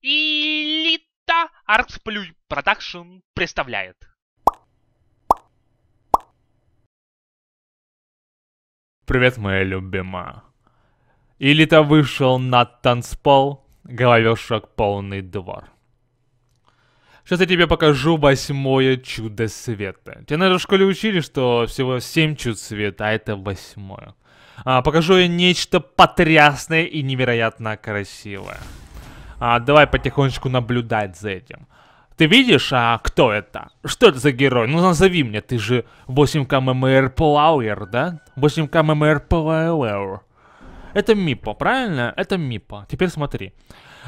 Элита Артсплюй Продакшн представляет. Привет, моя любимая. Элита вышел на танцпол, головешек полный двор. Сейчас я тебе покажу восьмое чудо света. Тебе, наверное, в школе учили, что всего семь чуд света, а это восьмое. А, покажу я нечто потрясное и невероятно красивое а, давай потихонечку наблюдать за этим. Ты видишь, а кто это? Что это за герой? Ну назови мне, ты же 8К ММР Плауэр, да? 8К ММР Плауэр. Это Мипа, правильно? Это Мипа. Теперь смотри.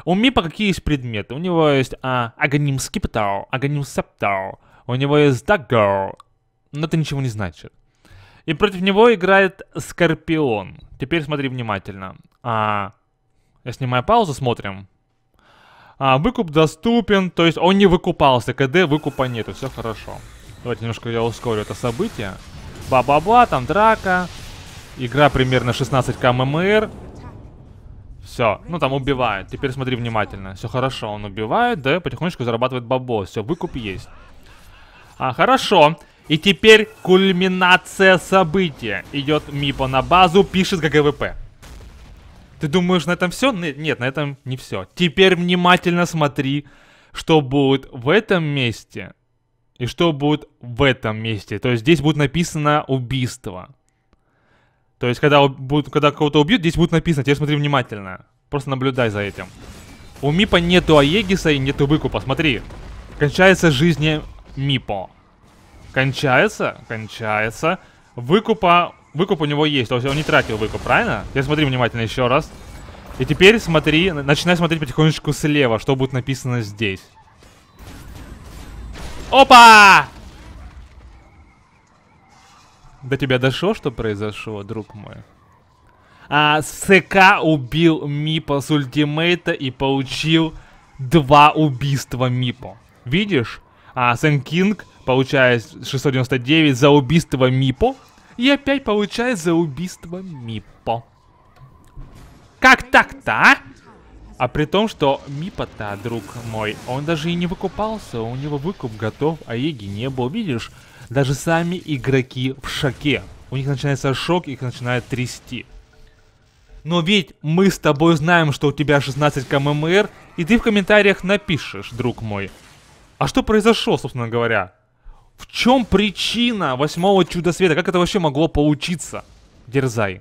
У Мипа какие есть предметы? У него есть а, Аганим Скиптау, Аганим Септау. У него есть Даггер. Но это ничего не значит. И против него играет Скорпион. Теперь смотри внимательно. А, я снимаю паузу, смотрим. А, выкуп доступен, то есть он не выкупался, КД выкупа нету, все хорошо. Давайте немножко я ускорю это событие. Ба-ба-ба, там драка. Игра примерно 16к ММР. Все, ну там убивает. Теперь смотри внимательно. Все хорошо, он убивает, да, потихонечку зарабатывает бабос. Все, выкуп есть. А, хорошо. И теперь кульминация события. Идет Мипо на базу, пишет ГГВП. Ты думаешь, на этом все? Нет, на этом не все. Теперь внимательно смотри, что будет в этом месте и что будет в этом месте. То есть здесь будет написано убийство. То есть, когда, когда кого-то убьют, здесь будет написано, теперь смотри внимательно. Просто наблюдай за этим. У Мипа нету Аегиса и нету выкупа, смотри. Кончается жизнь Мипо. Кончается, кончается. Выкупа Выкуп у него есть, то есть он не тратил выкуп, правильно? Я смотри внимательно еще раз. И теперь смотри, начинай смотреть потихонечку слева, что будет написано здесь. Опа! До тебя дошло, что произошло, друг мой? А, СК убил Мипа с ультимейта и получил два убийства Мипо. Видишь? А, Сэн Кинг получает 699 за убийство Мипо и опять получает за убийство Миппо. Как так-то, а? А при том, что Миппо-то, друг мой, он даже и не выкупался, у него выкуп готов, а Еги не был, видишь? Даже сами игроки в шоке. У них начинается шок, их начинает трясти. Но ведь мы с тобой знаем, что у тебя 16 КММР, эм эм и ты в комментариях напишешь, друг мой. А что произошло, собственно говоря? В чем причина восьмого чуда света? Как это вообще могло получиться? Дерзай.